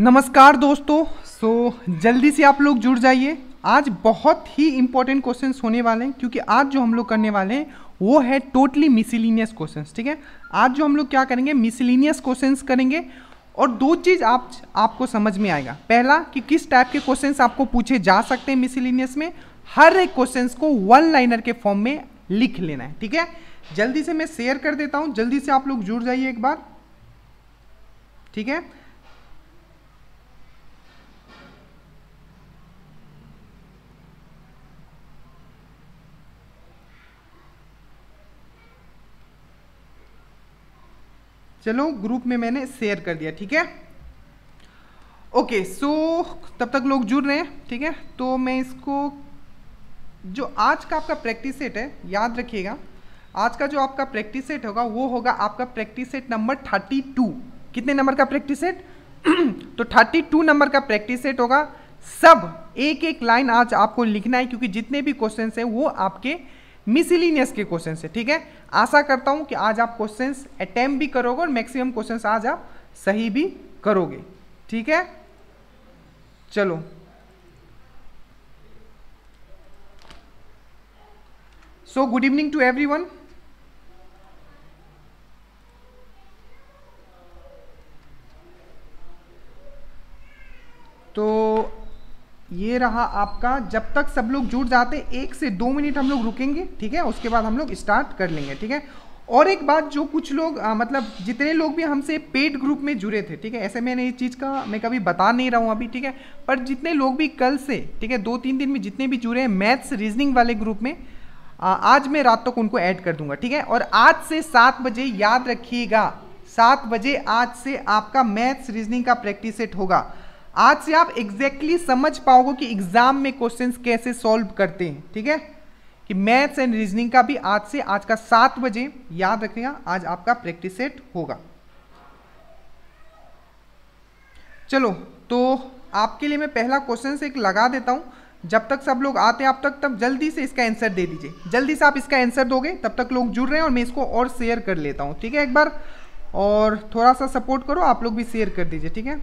नमस्कार दोस्तों सो so, जल्दी से आप लोग जुड़ जाइए आज बहुत ही इंपॉर्टेंट क्वेश्चन होने वाले हैं क्योंकि आज जो हम लोग करने वाले हैं वो है टोटली मिसिलीनियस क्वेश्चन ठीक है आज जो हम लोग क्या करेंगे मिसिलीनियस क्वेश्चन करेंगे और दो चीज़ आप आपको समझ में आएगा पहला कि किस टाइप के क्वेश्चन आपको पूछे जा सकते हैं मिसिलीनियस में हर एक क्वेश्चन को वन लाइनर के फॉर्म में लिख लेना है ठीक है जल्दी से मैं शेयर कर देता हूँ जल्दी से आप लोग जुड़ जाइए एक बार ठीक है चलो ग्रुप में मैंने शेयर कर दिया ठीक है ओके सो तब तक लोग जुड़ रहे हैं ठीक है तो मैं इसको जो आज का आपका प्रैक्टिस सेट है याद रखिएगा आज का जो आपका प्रैक्टिस सेट होगा वो होगा आपका practice set number thirty two कितने नंबर का प्रैक्टिस सेट तो थर्टी टू नंबर का प्रैक्टिस सेट होगा सब एक एक लाइन आज आपको लिखना है क्योंकि जितने भी क्वेश्चन हैं वो आपके मिसिलीनियस के क्वेश्चन है ठीक है आशा करता हूं कि आज आप क्वेश्चन अटैम्प भी करोगे और मैक्सिमम क्वेश्चन आज आप सही भी करोगे ठीक है चलो so good evening to everyone तो ये रहा आपका जब तक सब लोग जुड़ जाते एक से दो मिनट हम लोग रुकेंगे ठीक है उसके बाद हम लोग स्टार्ट कर लेंगे ठीक है और एक बात जो कुछ लोग आ, मतलब जितने लोग भी हमसे पेड ग्रुप में जुड़े थे ठीक है ऐसे मैंने इस चीज़ का मैं कभी बता नहीं रहा हूँ अभी ठीक है पर जितने लोग भी कल से ठीक है दो तीन दिन में जितने भी जुड़े हैं मैथ्स रीजनिंग वाले ग्रुप में आ, आज मैं रात तक उनको ऐड कर दूंगा ठीक है और आज से सात बजे याद रखिएगा सात बजे आज से आपका मैथ्स रीजनिंग का प्रैक्टिस सेट होगा आज से आप एग्जैक्टली exactly समझ पाओगे कि एग्जाम में क्वेश्चन कैसे सॉल्व करते हैं ठीक है कि मैथ्स एंड रीजनिंग का भी आज से आज का सात बजे याद रखेगा आज आपका प्रैक्टिस सेट होगा चलो तो आपके लिए मैं पहला क्वेश्चन एक लगा देता हूं जब तक सब लोग आते हैं आप तक तब जल्दी से इसका आंसर दे दीजिए जल्दी से आप इसका आंसर दोगे तब तक लोग जुड़ रहे हैं और मैं इसको और शेयर कर लेता हूं ठीक है एक बार और थोड़ा सा सपोर्ट करो आप लोग भी शेयर कर दीजिए ठीक है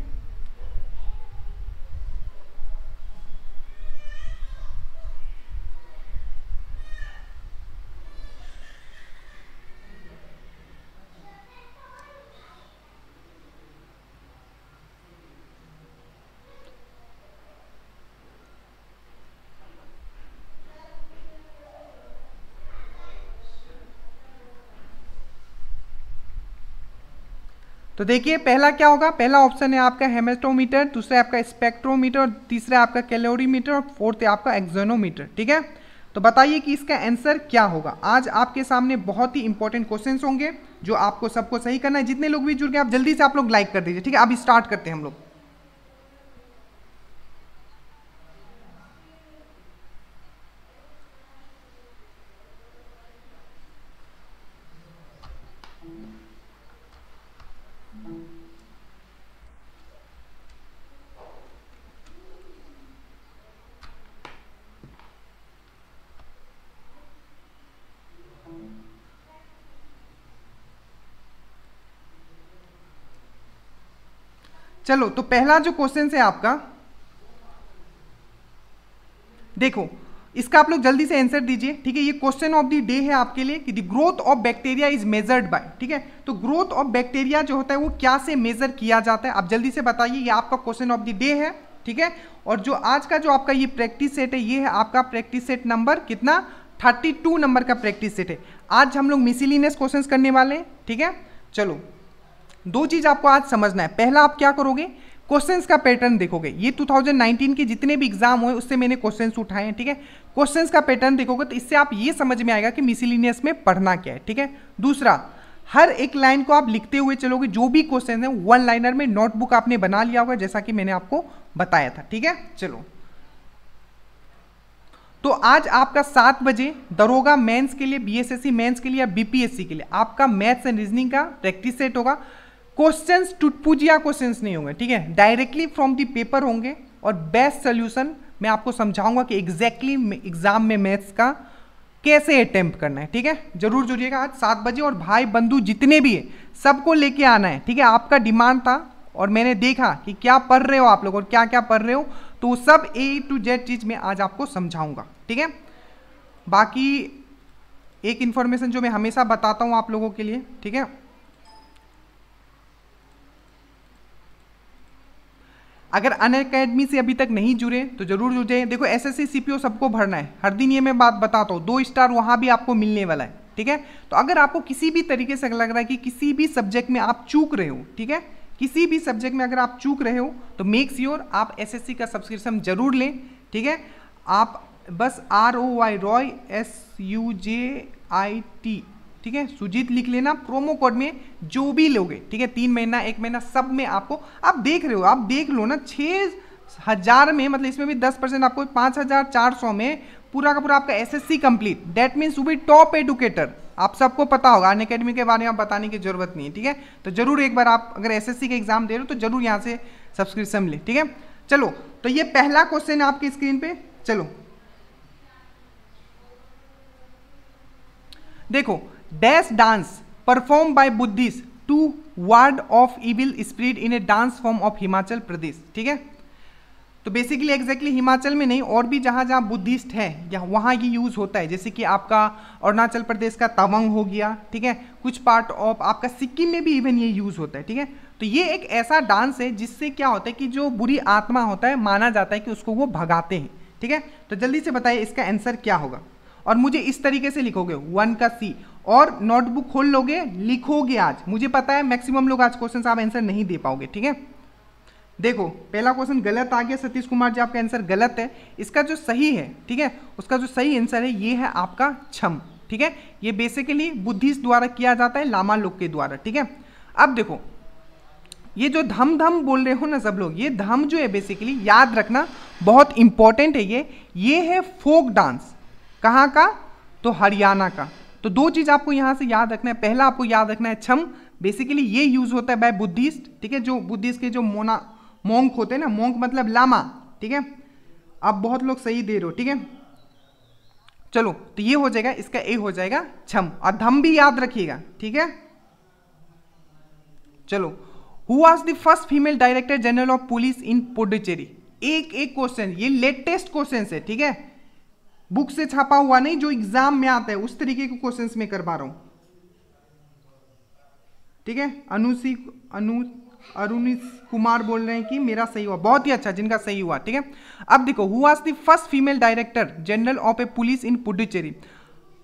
तो देखिए पहला क्या होगा पहला ऑप्शन है आपका हेमेस्टोमीटर दूसरा आपका स्पेक्ट्रोमीटर तीसरा आपका कैलोरीमीटर और फोर्थ है आपका एक्जोनोमीटर ठीक है तो बताइए कि इसका आंसर क्या होगा आज आपके सामने बहुत ही इंपॉर्टेंट क्वेश्चन होंगे जो आपको सबको सही करना है जितने लोग भी जुड़ गए आप जल्दी से आप लोग लाइक कर दीजिए ठीक है अब स्टार्ट करते हैं हम लोग चलो तो पहला जो क्वेश्चन है आपका देखो इसका आप लोग जल्दी से आंसर दीजिए ठीक है ये क्वेश्चन ऑफ द डे है आपके लिए कि the growth of bacteria is measured by ठीक है तो ग्रोथ ऑफ बैक्टीरिया जो होता है वो क्या से मेजर किया जाता है आप जल्दी से बताइए ये आपका क्वेश्चन ऑफ द डे है ठीक है और जो आज का जो आपका ये प्रैक्टिस सेट है ये है आपका प्रैक्टिस सेट नंबर कितना थर्टी नंबर का प्रैक्टिस सेट है आज हम लोग मिसिलीनियस क्वेश्चन करने वाले हैं ठीक है चलो दो चीज़ आपको आज समझना है पहला आप क्या करोगे क्वेश्चंस का पैटर्न देखोगे ये 2019 के जितने भी एग्जाम हुए उससे मैंने क्वेश्चंस उठाए हैं ठीक है क्वेश्चंस का पैटर्न देखोगे तो इससे आप ये समझ में आएगा कि मिसिलिनियस में पढ़ना क्या है ठीक है दूसरा हर एक लाइन को आप लिखते हुए चलोगे जो भी क्वेश्चन है वन लाइनर में नोटबुक आपने बना लिया होगा जैसा कि मैंने आपको बताया था ठीक है चलो तो आज आपका सात बजे दरोगा मेंस के लिए बीएसएससी मेंस के लिए या बीपीएससी के लिए आपका मैथ्स एंड रीजनिंग का प्रैक्टिस सेट होगा क्वेश्चन टुटपुजिया क्वेश्चन नहीं होंगे ठीक है डायरेक्टली फ्रॉम दी पेपर होंगे और बेस्ट सोल्यूशन मैं आपको समझाऊंगा कि एग्जैक्टली exactly एग्जाम में मैथ्स का कैसे अटैम्प्ट करना है ठीक है जरूर जुड़िएगा आज सात बजे और भाई बंधु जितने भी है सबको लेके आना है ठीक है आपका डिमांड था और मैंने देखा कि क्या पढ़ रहे हो आप लोग और क्या क्या पढ़ रहे हो तो वो सब ए टू जेड चीज़ मैं आज आपको समझाऊंगा ठीक है बाकी एक इंफॉर्मेशन जो मैं हमेशा बताता हूँ आप लोगों के लिए ठीक है अगर अन अकेडमी से अभी तक नहीं जुड़े तो जरूर जुड़ जाए देखो एस एस सबको भरना है हर दिन ये मैं बात बताता हूँ दो स्टार वहाँ भी आपको मिलने वाला है ठीक है तो अगर आपको किसी भी तरीके से लग रहा है कि किसी भी सब्जेक्ट में आप चूक रहे हो ठीक है किसी भी सब्जेक्ट में अगर आप चूक रहे हो तो मेक श्योर एस आप सी का सब्सक्रिप्शन जरूर लें ठीक है आप बस R O Y Roy S U J I T ठीक है सुजीत लिख लेना प्रोमो कोड में जो भी लोगे ठीक है तीन महीना एक महीना सब में आपको आप देख रहे हो आप देख लो ना छः हज़ार में मतलब इसमें भी दस परसेंट आपको पाँच हज़ार चार सौ में पूरा का पूरा आपका S S C complete date means वो भी टॉप एडुकेटर आप सबको पता होगा अन अकेडमी के बारे में बताने की जरूरत नहीं है ठीक है तो जरूर एक बार आप अगर एस एस सी के एग्जाम दे रहे हो तो जरूर यहाँ से सब्सक्रिप्शन ले ठीक है चलो तो ये पहला क्वेश्चन है आपकी स्क्रीन पे चलो देखो dash dance perform by Buddhist to ward off evil spirit in a dance form of Himachal Pradesh ठीक है तो बेसिकली एग्जैक्टली हिमाचल में नहीं और भी जहां जहां बुद्धिस्ट है वहां ये यूज़ होता है जैसे कि आपका अरुणाचल प्रदेश का तवंग हो गया ठीक है कुछ पार्ट ऑफ आपका सिक्किम में भी इवन ये यूज़ होता है ठीक है तो ये एक ऐसा डांस है जिससे क्या होता है कि जो बुरी आत्मा होता है माना जाता है कि उसको वो भगाते हैं ठीक है तो जल्दी से बताइए इसका आंसर क्या होगा और मुझे इस तरीके से लिखोगे वन का सी और नोटबुक खोल लोगे लिखोगे आज मुझे पता है मैक्सिमम लोग आज क्वेश्चन आप आंसर नहीं दे पाओगे ठीक है देखो पहला क्वेश्चन गलत आ गया सतीश कुमार जी आपका आंसर गलत है इसका जो सही है ठीक है उसका जो सही आंसर है ये है आपका छम ठीक है ये बेसिकली बुद्धिस्ट द्वारा किया जाता है लामा लोग के द्वारा ठीक है अब देखो ये जो धम धम बोल रहे हो ना सब लोग ये धम जो है बेसिकली याद रखना बहुत इंपॉर्टेंट है ये ये है फोक डांस कहाँ का तो हरियाणा का तो दो चीज आपको यहां से याद रखना है पहला आपको याद रखना है छम बेसिकली ये यूज होता है बाय बुद्धिस्ट ठीक है जो बुद्धिस्ट के जो मोना मोंक होते हैं ना मोंक मतलब लामा ठीक है आप बहुत लोग सही दे रहे हो ठीक है चलो तो ये हो जाएगा इसका ए हो जाएगा छम और धम भी याद रखिएगा ठीक है चलो who was the first female director general of police in Puducherry एक एक क्वेश्चन ये लेटेस्ट क्वेश्चन है ठीक है बुक से छापा हुआ नहीं जो एग्जाम में आता है उस तरीके के क्वेश्चन में कर पा रहा हूं ठीक है अनुसी अनु अरुणी कुमार बोल रहे हैं कि मेरा सही हुआ बहुत ही अच्छा जिनका सही हुआ ठीक है अब देखो who first female director general of a police in Puducherry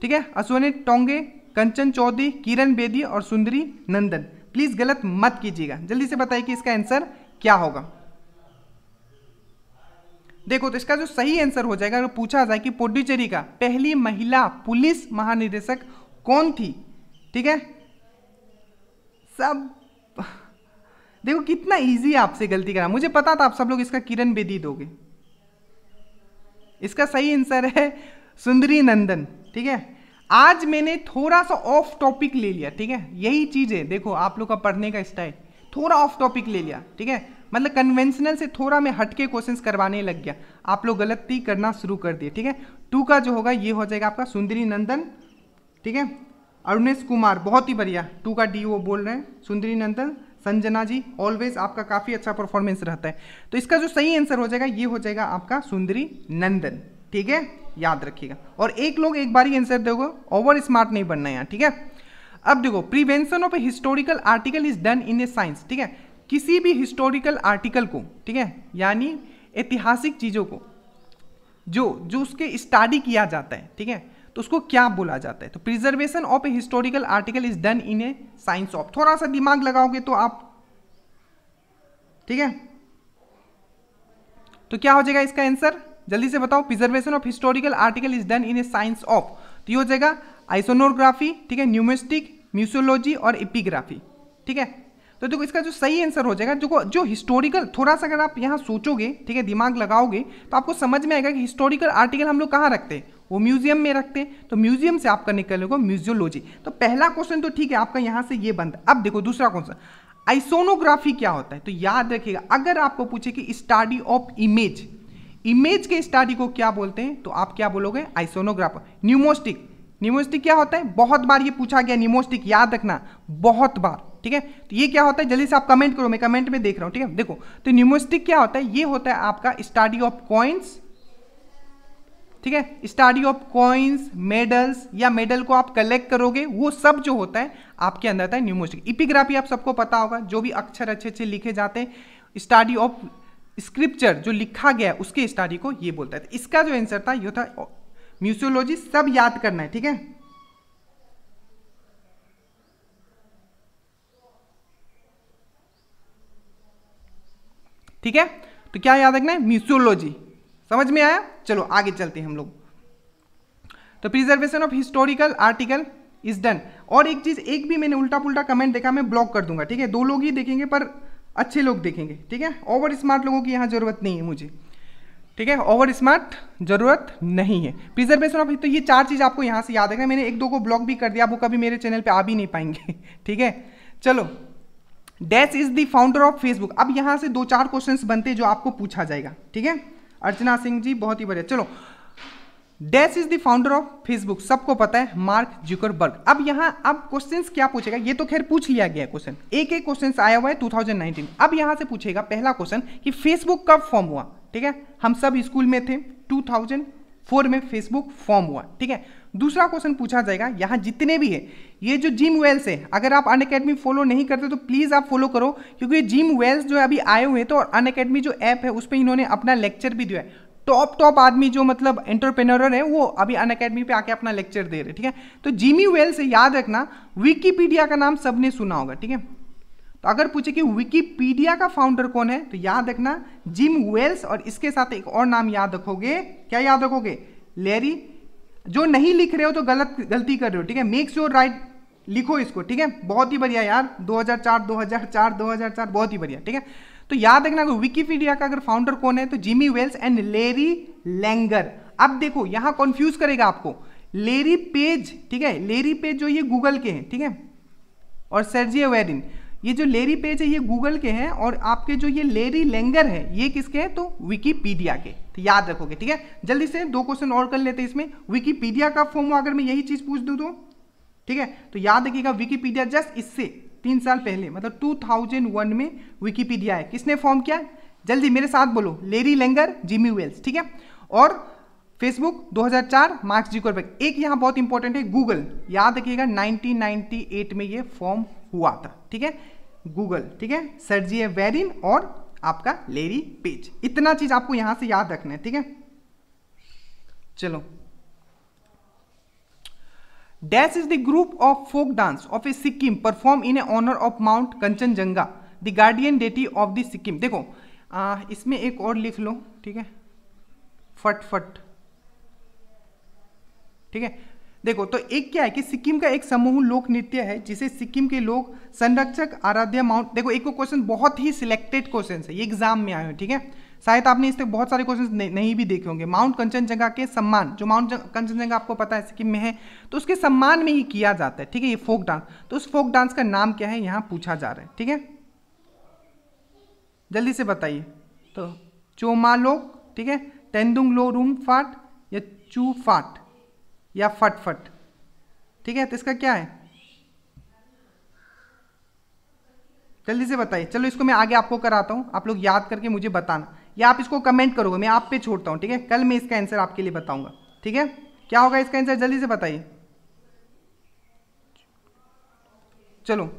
ठीक है अश्वनी टोंगे कंचन चौधरी किरण बेदी और सुंदरी नंदन प्लीज गलत मत कीजिएगा जल्दी से बताइए कि इसका आंसर क्या होगा देखो तो इसका जो सही आंसर हो जाएगा अगर पूछा जाए कि पुडुचेरी का पहली महिला पुलिस महानिदेशक कौन थी ठीक है सब देखो कितना इजी आपसे गलती करा मुझे पता था आप सब लोग इसका किरण बेदी दोगे इसका सही आंसर है सुंदरी नंदन ठीक है आज मैंने थोड़ा सा ऑफ टॉपिक ले लिया ठीक है यही चीज है देखो आप लोग का पढ़ने का स्टाइल थोड़ा ऑफ टॉपिक ले लिया ठीक है मतलब कन्वेंशनल से थोड़ा मैं हटके क्वेश्चन करवाने लग गया आप लोग गलती करना शुरू कर दिए ठीक है टू का जो होगा ये हो जाएगा आपका सुंदरी नंदन ठीक है अरुणेश कुमार बहुत ही बढ़िया टू का डी वो बोल रहे हैं सुंदरी नंदन संजना जी ऑलवेज आपका काफ़ी अच्छा परफॉर्मेंस रहता है तो इसका जो सही आंसर हो जाएगा ये हो जाएगा आपका सुंदरी नंदन ठीक है याद रखिएगा और एक लोग एक बार ही आंसर दोगे ओवर स्मार्ट नहीं बनना है यहाँ ठीक है अब देखो prevention of a historical article is done in a science ठीक है किसी भी हिस्टोरिकल आर्टिकल को ठीक है यानी ऐतिहासिक चीज़ों को जो जो उसके स्टडी किया जाता है ठीक है तो उसको क्या बोला जाता है तो preservation of a historical article is done in a science of थोड़ा सा दिमाग लगाओगे तो आप ठीक है तो क्या हो जाएगा इसका आंसर जल्दी से बताओ preservation of historical article is done in a science of तो ये हो जाएगा आइसोनोग्राफी ठीक है न्यूमिस्टिक म्यूसोलॉजी और एपिग्राफी ठीक है तो देखो इसका जो सही आंसर हो जाएगा जो जो हिस्टोरिकल थोड़ा सा अगर आप यहाँ सोचोगे ठीक है दिमाग लगाओगे तो आपको समझ में आएगा कि हिस्टोरिकल आर्टिकल हम लोग कहाँ रखते हैं वो म्यूजियम में रखते हैं तो म्यूजियम से आपका निकलेगा म्यूजियोलॉजी तो पहला क्वेश्चन तो ठीक है आपका यहाँ से ये बंद अब देखो दूसरा क्वेश्चन आइसोनोग्राफी क्या होता है तो याद रखिएगा अगर आपको पूछे कि स्टडी ऑफ इमेज इमेज के स्टडी को क्या बोलते हैं तो आप क्या बोलोगे आइसोनोग्राफर न्यूमोस्टिक न्यूमोस्टिक क्या होता है बहुत बार ये पूछा गया न्यूमोस्टिक याद रखना बहुत बार ठीक है तो ये क्या होता है जल्दी से आप कमेंट करो मैं कमेंट में देख रहा हूं ठीक है देखो तो न्यूमोस्टिक क्या होता है ये होता है आपका स्टडी ऑफ कॉइन्स ठीक है स्टडी ऑफ कॉइन्स मेडल्स या मेडल को आप कलेक्ट करोगे वो सब जो होता है आपके अंदर आता है न्यूमोस्टिक इपिग्राफी आप सबको पता होगा जो भी अक्षर अच्छे अच्छे लिखे जाते हैं स्टडी ऑफ स्क्रिप्चर जो लिखा गया है उसके स्टडी को ये बोलता है तो इसका जो आंसर था ये था म्यूसियोलॉजी सब याद करना है ठीक है ठीक है तो क्या याद रखना है म्यूसियोलॉजी समझ में आया चलो आगे चलते हैं हम लोग तो preservation of historical article is done और एक चीज एक भी मैंने उल्टा पुल्टा कमेंट देखा मैं ब्लॉक कर दूंगा ठीक है दो लोग ही देखेंगे पर अच्छे लोग देखेंगे ठीक है ओवर स्मार्ट लोगों की यहाँ जरूरत नहीं है मुझे ठीक है ओवर स्मार्ट जरूरत नहीं है प्रिजर्वेशन ऑफ तो ये चार चीज़ आपको यहाँ से याद रखना मैंने एक दो को ब्लॉक भी कर दिया वो कभी मेरे चैनल पर आ भी नहीं पाएंगे ठीक है चलो dash is the founder of Facebook अब यहां से दो चार क्वेश्चंस बनते हैं जो आपको पूछा जाएगा ठीक है अर्चना सिंह जी बहुत ही बढ़िया चलो dash is the founder of Facebook सबको पता है मार्क जुकरबर्ग अब यहाँ अब क्वेश्चन क्या पूछेगा ये तो खैर पूछ लिया गया क्वेश्चन एक एक क्वेश्चन आया हुआ है 2019 अब यहां से पूछेगा पहला क्वेश्चन कि फेसबुक कब फॉर्म हुआ ठीक है हम सब स्कूल में थे 2004 में फेसबुक फॉर्म हुआ ठीक है दूसरा क्वेश्चन पूछा जाएगा यहाँ जितने भी है ये जो जिम वेल्स है अगर आप अन अकेडमी फॉलो नहीं करते तो प्लीज़ आप फॉलो करो क्योंकि ये जिम वेल्स जो अभी आए हुए हैं तो और अन अकेडमी जो ऐप है उस पर इन्होंने अपना लेक्चर भी दिया है टॉप टॉप आदमी जो मतलब एंटरप्रेनर है वो अभी अन अकेडमी पर आके अपना लेक्चर दे रहे ठीक है तो जिमी वेल से याद रखना विकीपीडिया का नाम सबने सुना होगा ठीक है तो अगर पूछे कि विकीपीडिया का फाउंडर कौन है तो याद रखना जिम वेल्स और इसके साथ एक और नाम याद रखोगे क्या याद रखोगे लेरी जो नहीं लिख रहे हो तो गलत गलती कर रहे हो ठीक है मेक्स योर राइट लिखो इसको ठीक है बहुत ही बढ़िया यार 2004 2004 2004 बहुत ही बढ़िया ठीक है तो याद रखना विकीपीडिया का अगर फाउंडर कौन है तो Jimmy Wales and Larry Langer अब देखो यहां कंफ्यूज करेगा आपको लेरी पेज ठीक है लेरी पेज जो ये गूगल के हैं ठीक है और सरजी वेरिन ये जो लेरी पेज है ये गूगल के हैं और आपके जो ये लेरी लेंगर है ये किसके हैं तो विकीपीडिया के तो याद रखोगे ठीक है जल्दी से दो क्वेश्चन और कर लेते हैं इसमें विकीपीडिया का फॉर्म अगर मैं यही चीज़ पूछ दू तो ठीक है तो याद रखिएगा विकीपीडिया जस्ट इससे तीन साल पहले मतलब 2001 में विकीपीडिया है किसने फॉर्म किया जल्दी मेरे साथ बोलो लेरी लेंगर जिमी वेल्स ठीक है और फेसबुक 2004 मार्क्स को एक यहाँ बहुत इंपॉर्टेंट है गूगल याद रखिएगा 1998 में ये फॉर्म हुआ था ठीक है गूगल ठीक है सर्जी वेरिन और आपका लेरी पेज इतना चीज आपको यहां से याद रखना है ठीक है चलो dash is the group of folk dance of a Sikkim perform in a honour of Mount Kanchenjunga the guardian deity of the Sikkim देखो आ, इसमें एक और लिख लो ठीक है फट फट ठीक है देखो तो एक क्या है कि सिक्किम का एक समूह लोक नृत्य है जिसे सिक्किम के लोग संरक्षक आराध्य माउंट देखो एक क्वेश्चन बहुत ही सिलेक्टेड क्वेश्चन है ये एग्जाम में आए ठीक है शायद आपने इस तक बहुत सारे क्वेश्चन नहीं भी देखे होंगे माउंट कंचनजंगा के सम्मान जो माउंट कंचनजंगा आपको पता है सिक्किम में है तो उसके सम्मान में ही किया जाता है ठीक है ये फोक डांस तो उस फोक डांस का नाम क्या है यहाँ पूछा जा रहा है ठीक है जल्दी से बताइए तो चोमा लोक ठीक है तेंदुंग लो रूम फाट या चू फाट या फटफट ठीक है तो इसका क्या है जल्दी से बताइए चलो इसको मैं आगे आपको कराता हूँ आप लोग याद करके मुझे बताना या आप इसको कमेंट करोगे मैं आप पे छोड़ता हूँ ठीक है कल मैं इसका आंसर आपके लिए बताऊंगा ठीक है क्या होगा इसका आंसर जल्दी से बताइए चलो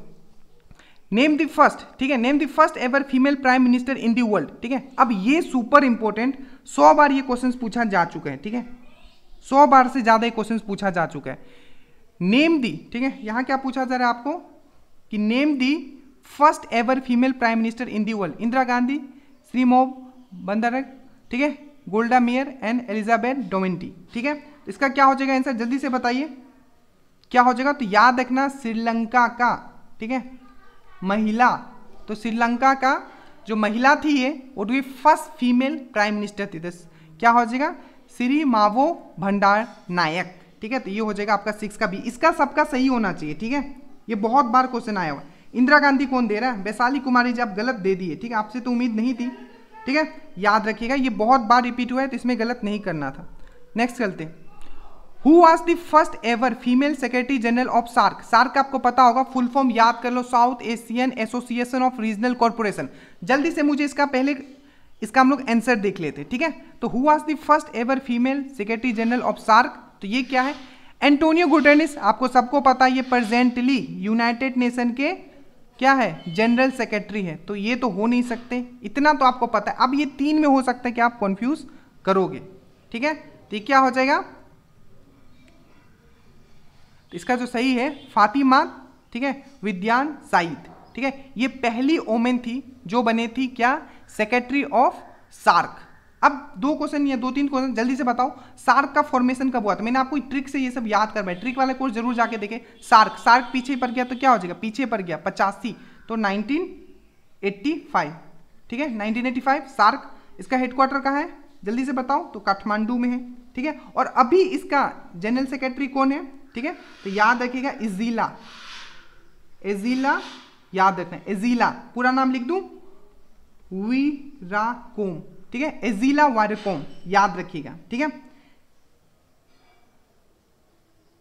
नेम द फर्स्ट ठीक है name the first ever female prime minister in the world ठीक है अब ये सुपर इंपॉर्टेंट सौ बार ये क्वेश्चन पूछा जा चुके हैं ठीक है सौ बार से ज़्यादा क्वेश्चन पूछा जा चुका है नेम दी ठीक है यहाँ क्या पूछा जा रहा है आपको कि name the first ever female prime minister in the world Indira Gandhi Sirimavo बंदर ठीक है Golda Meir and Elizabeth Domitien ठीक है तो इसका क्या हो जाएगा आंसर जल्दी से बताइए क्या हो जाएगा तो याद रखना श्रीलंका का ठीक है महिला तो श्रीलंका का जो महिला थी ये वो फर्स्ट फीमेल प्राइम मिनिस्टर थी दस तो क्या हो जाएगा श्री मावो भंडार नायक ठीक है तो ये हो जाएगा आपका सिक्स का बी इसका सबका सही होना चाहिए ठीक है ये बहुत बार क्वेश्चन आया हुआ इंदिरा गांधी कौन दे रहा है वैशाली कुमारी जी आप गलत दे दिए ठीक है आपसे तो उम्मीद नहीं थी ठीक है याद रखिएगा ये बहुत बार रिपीट हुआ है तो इसमें गलत नहीं करना था नेक्स्ट चलते who was the first ever female secretary general of SAARC SAARC आपको पता होगा फुल फॉर्म याद कर लो South Asian Association of Regional Corporation जल्दी से मुझे इसका पहले इसका हम लोग आंसर देख लेते हैं ठीक है तो who was the first ever female secretary general of SAARC तो ये क्या है एंटोनियो गुटेनिस आपको सबको पता है ये प्रेजेंटली यूनाइटेड नेशन के क्या है जनरल सेक्रेटरी है तो ये तो हो नहीं सकते इतना तो आपको पता है अब ये तीन में हो सकता है कि आप कंफ्यूज करोगे ठीक है तो ये क्या हो जाएगा तो इसका जो सही है फातिमा ठीक है विद्यान साइद ठीक है ये पहली ओमेन थी जो बने थी क्या सेक्रेटरी ऑफ सार्क अब दो क्वेश्चन या दो तीन क्वेश्चन जल्दी से बताओ सार्क का फॉर्मेशन कब हुआ था मैंने आपको ट्रिक से ये सब याद करवाया ट्रिक वाला कोर्स जरूर जाके देखे सार्क सार्क पीछे पर गया तो क्या हो जाएगा पीछे पर गया पचासी तो 1985 ठीक है 1985 सार्क इसका हेडक्वार्टर कहाँ है जल्दी से बताओ तो काठमांडू में है ठीक है और अभी इसका जनरल सेक्रेटरी कौन है ठीक है तो याद रखिएगा इजीला एजीला याद रखना एजीला पूरा नाम लिख दूँ वीराकोम ठीक है एजिला वारकोम याद रखिएगा ठीक है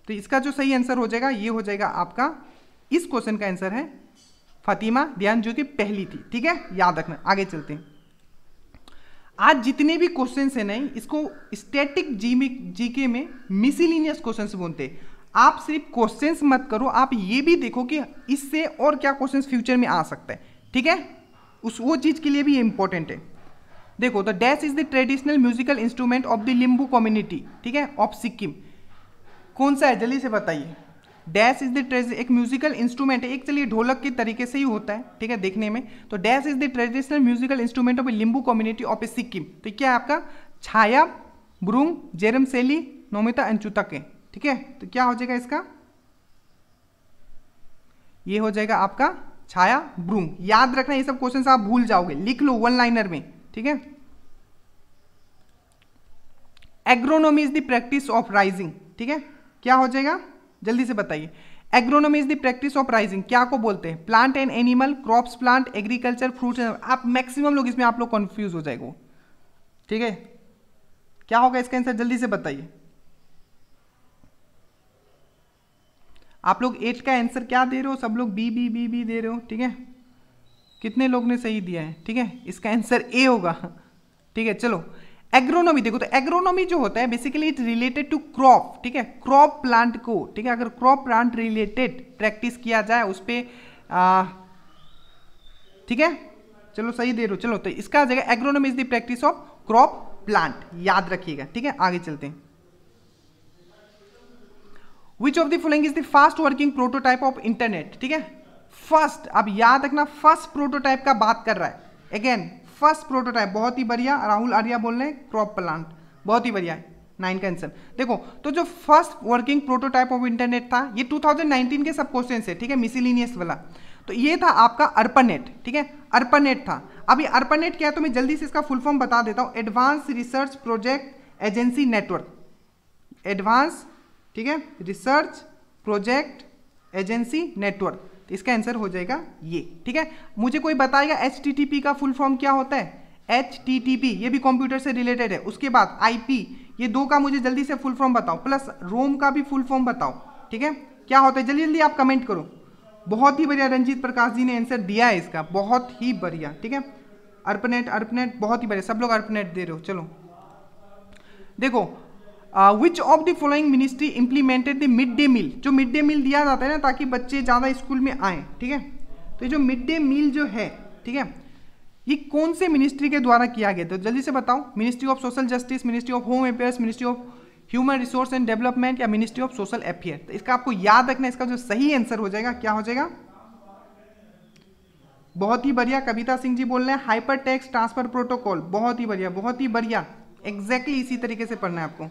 तो इसका जो सही आंसर हो जाएगा ये हो जाएगा आपका इस क्वेश्चन का आंसर है फतिमा ध्यान जो कि पहली थी ठीक है याद रखना आगे चलते हैं आज जितने भी क्वेश्चन है नहीं इसको स्टैटिक जीके में मिसिलीनियस क्वेश्चन बोलते आप सिर्फ क्वेश्चंस मत करो आप ये भी देखो कि इससे और क्या क्वेश्चंस फ्यूचर में आ सकता है ठीक है उस वो चीज़ के लिए भी ये इंपॉर्टेंट है देखो the dash is the traditional musical instrument of the Limbu community ठीक है ऑफ सिक्किम कौन सा है जल्दी से बताइए डैश इज द एक म्यूजिकल इंस्ट्रूमेंट है एक चलिए ढोलक के तरीके से ही होता है ठीक है देखने में तो dash is the traditional musical instrument of a Limbu community of a Sikkim तो क्या आपका छाया ब्रूंग जेरम सेली नोमिता अंचुतक है ठीक है तो क्या हो जाएगा इसका ये हो जाएगा आपका छाया ब्रूम याद रखना ये सब क्वेश्चन आप भूल जाओगे लिख लो वन लाइनर में ठीक है agronomy is the practice of raising ठीक है क्या हो जाएगा जल्दी से बताइए agronomy is the practice of raising क्या को बोलते हैं plant and animal crops plant agriculture fruit आप मैक्सिमम लोग इसमें आप लोग कन्फ्यूज हो जाएगा ठीक है क्या होगा इसका आंसर जल्दी से बताइए आप लोग एट का आंसर क्या दे रहे हो सब लोग बी बी बी बी दे रहे हो ठीक है कितने लोग ने सही दिया है ठीक है इसका आंसर ए होगा ठीक है चलो एग्रोनॉमी देखो तो एग्रोनॉमी जो होता है basically it related to crop ठीक है क्रॉप प्लांट को ठीक है अगर क्रॉप प्लांट रिलेटेड प्रैक्टिस किया जाए उस पर ठीक है चलो सही दे रहे हो चलो तो इसका जगह agronomy is the practice of crop plant याद रखिएगा ठीक है आगे चलते हैं which of the following is the fast working prototype of internet ठीक है फर्स्ट अब याद रखना फर्स्ट प्रोटोटाइप का बात कर रहा है अगेन फर्स्ट प्रोटोटाइप बहुत ही बढ़िया राहुल आर्या बोल रहे हैं क्रॉप प्लांट बहुत ही बढ़िया है नाइन का आंसर देखो तो जो first working prototype of internet था ये 2019 के सब क्वेश्चन है ठीक है मिसिलीनियस वाला तो ये था आपका अर्पनेट ठीक है अर्पनेट था अभी अर्पनेट क्या है तो मैं जल्दी से इसका फुल फॉर्म बता देता हूँ advance research project agency network advance ठीक है रिसर्च प्रोजेक्ट एजेंसी नेटवर्क इसका आंसर हो जाएगा ये ठीक है मुझे कोई बताएगा एच का फुल फॉर्म क्या होता है एच ये भी कंप्यूटर से रिलेटेड है उसके बाद आई ये दो का मुझे जल्दी से फुल फॉर्म बताओ प्लस रोम का भी फुल फॉर्म बताओ ठीक है क्या होता है जल्दी जल्दी आप कमेंट करो बहुत ही बढ़िया रंजीत प्रकाश जी ने आंसर दिया है इसका बहुत ही बढ़िया ठीक है अर्पनेट अर्पनेट बहुत ही बढ़िया सब लोग अर्पनेट दे रहे हो चलो देखो which of the following ministry implemented the mid day meal जो मिड डे मील दिया जाता है ना ताकि बच्चे ज़्यादा स्कूल में आए ठीक है तो ये जो मिड डे मील जो है ठीक है ये कौन से मिनिस्ट्री के द्वारा किया गया तो जल्दी से बताओ ministry of social justice ministry of home affairs ministry of human resource and development या मिनिस्ट्री ऑफ सोशल अफेयर तो इसका आपको याद रखना इसका जो सही आंसर हो जाएगा क्या हो जाएगा बहुत ही बढ़िया कविता सिंह जी बोल रहे हैं हाइपर टैक्स ट्रांसफर प्रोटोकॉल बहुत ही बढ़िया बहुत ही बढ़िया एग्जैक्टली exactly इसी तरीके से पढ़ना है आपको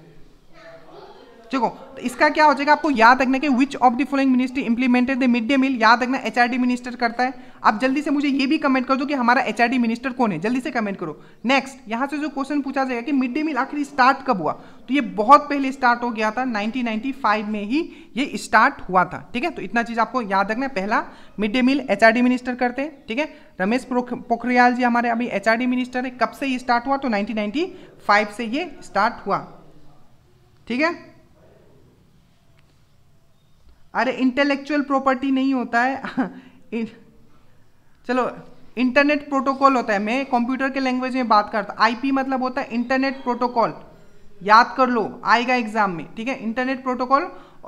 देखो तो इसका क्या हो जाएगा आपको याद रखना कि which of the following ministry implemented the mid day meal याद रखना एचआरडी मिनिस्टर करता है आप जल्दी से मुझे ये भी कमेंट कर दो कि हमारा एचआरडी मिनिस्टर कौन है जल्दी से कमेंट करो नेक्स्ट यहाँ से जो क्वेश्चन पूछा जाएगा कि मिड डे मील आखिर स्टार्ट कब हुआ तो ये बहुत पहले स्टार्ट हो गया था फाइव में ही ये स्टार्ट हुआ था ठीक है तो इतना चीज आपको याद रखना पहला mid day meal the minister करते हैं ठीक है रमेश पोखरियाल जी हमारे अभी एचआरडी मिनिस्टर है कब से ये स्टार्ट हुआ तो फाइव से ये स्टार्ट हुआ ठीक है अरे इंटेलेक्चुअल प्रॉपर्टी नहीं होता है चलो इंटरनेट प्रोटोकॉल होता है मैं कंप्यूटर के लैंग्वेज में बात करता आईपी मतलब होता है इंटरनेट प्रोटोकॉल याद कर लो आएगा एग्जाम में ठीक है इंटरनेट प्रोटोकॉल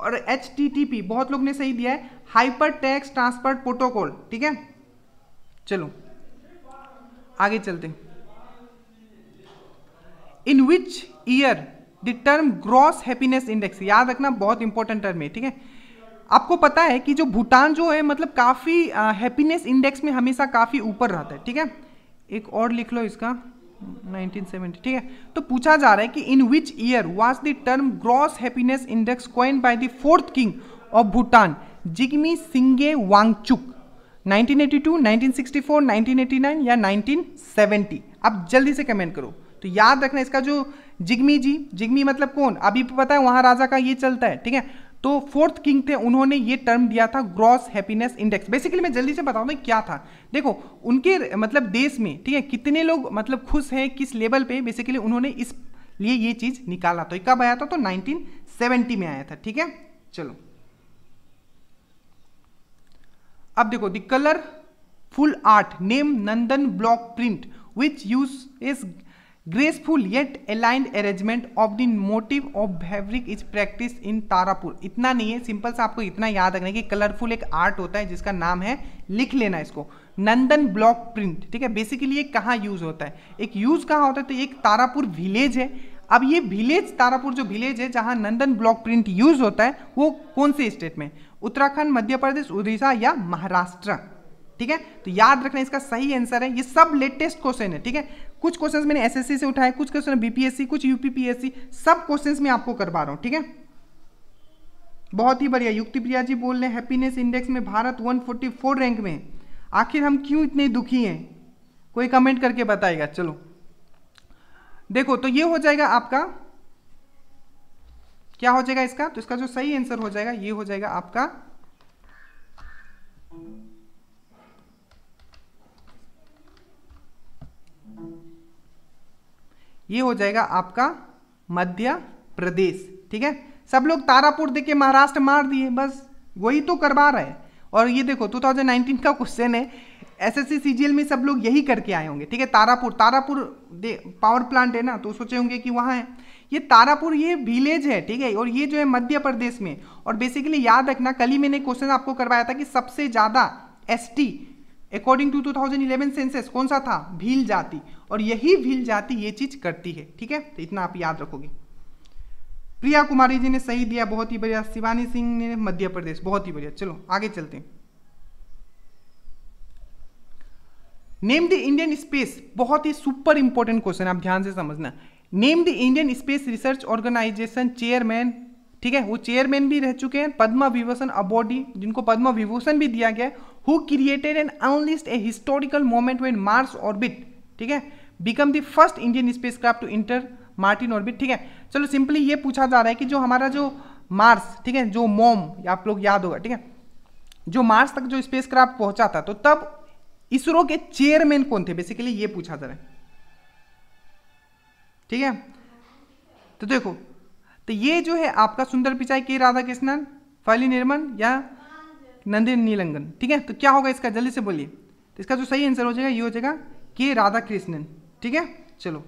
और एच बहुत लोग ने सही दिया है हाइपर टैक्स ट्रांसफर प्रोटोकॉल ठीक है चलो आगे चलते in which year the term gross happiness index याद रखना बहुत इंपॉर्टेंट टर्म है ठीक है आपको पता है कि जो भूटान जो है मतलब काफ़ी हैप्पीनेस इंडेक्स में हमेशा काफ़ी ऊपर रहता है ठीक है एक और लिख लो इसका 1970 ठीक है तो पूछा जा रहा है कि in which year was the term gross happiness index coined by the fourth king of Bhutan Jigme Singye Wangchuck 1982, 1964, 1989 या 1970 आप जल्दी से कमेंट करो तो याद रखना इसका जो जिग्मी जी जिग्मी मतलब कौन अभी पता है वहां राजा का ये चलता है ठीक है तो फोर्थ किंग थे उन्होंने ये टर्म दिया था ग्रॉस हैप्पीनेस इंडेक्स बेसिकली मैं जल्दी से बताऊँ तो क्या था देखो उनके मतलब देश में ठीक है कितने लोग मतलब खुश हैं किस लेवल पे बेसिकली उन्होंने इस लिए ये चीज़ निकाला तो कब आया था तो 1970 में आया था ठीक है चलो अब देखो the colourful art name Nandan block print which use is graceful yet aligned arrangement of the motive of fabric is practice in Tarapur इतना नहीं है सिंपल सा आपको इतना याद रखना है कि कलरफुल एक आर्ट होता है जिसका नाम है लिख लेना इसको नंदन ब्लॉक प्रिंट ठीक है बेसिकली ये कहाँ यूज होता है एक यूज कहाँ होता है तो एक तारापुर विलेज है अब ये विलेज तारापुर जो विलेज है जहाँ नंदन ब्लॉक प्रिंट यूज होता है वो कौन से स्टेट में उत्तराखंड मध्य प्रदेश उड़ीसा या महाराष्ट्र ठीक है तो याद रखना इसका सही आंसर है ये सब लेटेस्ट क्वेश्चन है ठीक है कुछ क्वेश्चंस मैंने एसएससी से उठाए कुछ क्वेश्चन बीपीएससी कुछ यूपीपीएससी सब क्वेश्चंस मैं आपको करवा रहा हूँ ठीक है बहुत ही बढ़िया युक्ति प्रिया जी बोल रहे हैं हैप्पीनेस इंडेक्स में भारत 144 रैंक में आखिर हम क्यों इतने दुखी हैं कोई कमेंट करके बताएगा चलो देखो तो ये हो जाएगा आपका क्या हो जाएगा इसका तो इसका जो सही आंसर हो जाएगा ये हो जाएगा आपका ये हो जाएगा आपका मध्य प्रदेश ठीक है सब लोग तारापुर देखे महाराष्ट्र मार दिए बस वही तो करवा रहे हैं और ये देखो 2019 का क्वेश्चन है एसएससी सीजीएल में सब लोग यही करके आए होंगे ठीक है तारापुर तारापुर पावर प्लांट है ना तो सोचे होंगे कि वहाँ है ये तारापुर ये विलेज है ठीक है और ये जो है मध्य प्रदेश में और बेसिकली याद रखना कल ही मैंने क्वेश्चन आपको करवाया था कि सबसे ज़्यादा एसटी अकॉर्डिंग टू 2011 सेंसेस कौन सा था भील जाति और यही भील जाति ये चीज करती है ठीक है तो इतना आप याद रखोगे प्रिया कुमारी जी ने सही दिया बहुत ही बढ़िया शिवानी सिंह ने मध्य प्रदेश बहुत ही बढ़िया चलो आगे चलते हैं नेम द इंडियन स्पेस बहुत ही सुपर इंपॉर्टेंट क्वेश्चन आप ध्यान से समझना name the Indian space research organisation chairman ठीक है वो चेयरमैन भी रह चुके हैं पद्म विभूषण अबॉडी जिनको पद्म विभूषण भी दिया गया है who created and enlist a historical moment when Mars orbit ठीक है become the first Indian spacecraft to enter Martian orbit ठीक है चलो सिंपली ये पूछा जा रहा है कि जो हमारा जो मार्स ठीक है जो मोम आप लोग याद होगा ठीक है जो मार्स तक जो स्पेस क्राफ्ट पहुंचा था तो तब इसरो के चेयरमैन कौन थे बेसिकली ये पूछा जा रहा है ठीक है तो देखो तो ये जो है आपका सुंदर पिचाई के राधा कृष्णन फली निर्मन या नंदिन नीलंगन ठीक है तो क्या होगा इसका जल्दी से बोलिए तो इसका जो सही आंसर हो जाएगा ये हो जाएगा के राधा कृष्णन ठीक है चलो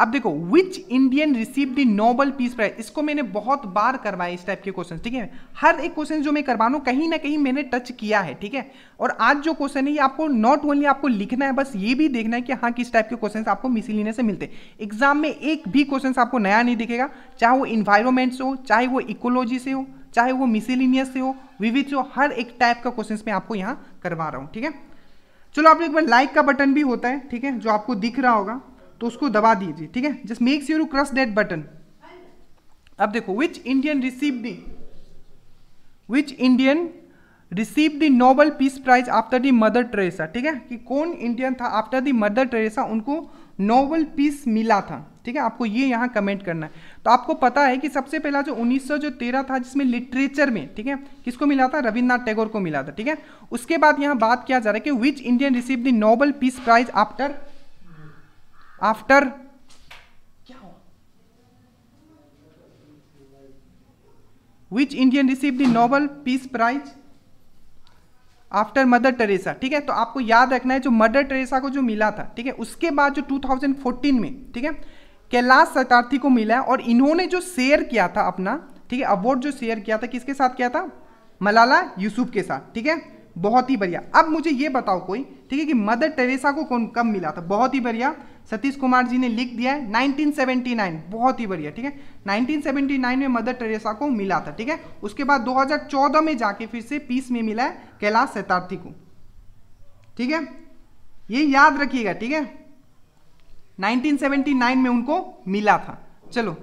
अब देखो which Indian receive the Nobel peace prize इसको मैंने बहुत बार करवाया इस टाइप के क्वेश्चन ठीक है हर एक क्वेश्चन जो मैं करवा रहा हूँ कहीं ना कहीं मैंने टच किया है ठीक है और आज जो क्वेश्चन है ये आपको नॉट ओनली आपको लिखना है बस ये भी देखना है कि हाँ किस टाइप के क्वेश्चन आपको मिसिलीने से मिलते एग्जाम में एक भी क्वेश्चन आपको नया नहीं दिखेगा चाहे वो इन्वायरमेंट से हो चाहे वो इकोलॉजी से हो चाहे वो मिसिलीनियस से हो विविध से हो हर एक टाइप का क्वेश्चन मैं आपको यहाँ करवा रहा हूँ ठीक है चलो आप एक बार लाइक का बटन भी होता है ठीक है जो आपको दिख रहा होगा तो उसको दबा दीजिए ठीक है जस्ट मेक्स यू क्रस डेट बटन अब देखो which Indian receive the which Indian receive the Nobel peace prize after the Mother Teresa ठीक है कि कौन इंडियन था आफ्टर दी मदर ट्रेसा उनको नोबल पीस मिला था ठीक है आपको ये यहाँ कमेंट करना है तो आपको पता है कि सबसे पहला जो 1913 था जिसमें लिटरेचर में ठीक है किसको मिला था रविन्द्रनाथ टैगोर को मिला था ठीक है उसके बाद यहाँ बात किया जा रहा है कि which Indian receive the Nobel peace prize after after which Indian receive the Nobel peace prize after Mother Teresa ठीक है तो आपको याद रखना है जो मदर टेरेसा को जो मिला था ठीक है उसके बाद जो 2014 में ठीक है कैलाश सतार्थी को मिला है और इन्होंने जो शेयर किया था अपना ठीक है अवार्ड जो शेयर किया था किसके साथ किया था मलाला यूसुफ के साथ ठीक है बहुत ही बढ़िया अब मुझे ये बताओ कोई ठीक है कि मदर टेरेसा को कौन कब मिला था बहुत ही बढ़िया सतीश कुमार जी ने लिख दिया है 1979 बहुत ही बढ़िया ठीक है 1979 में मदर टेरेसा को मिला था ठीक है उसके बाद 2014 में जाके फिर से पीस में मिला है कैलाश सतार्थी को ठीक है ये याद रखिएगा ठीक है 1979 में उनको मिला था चलो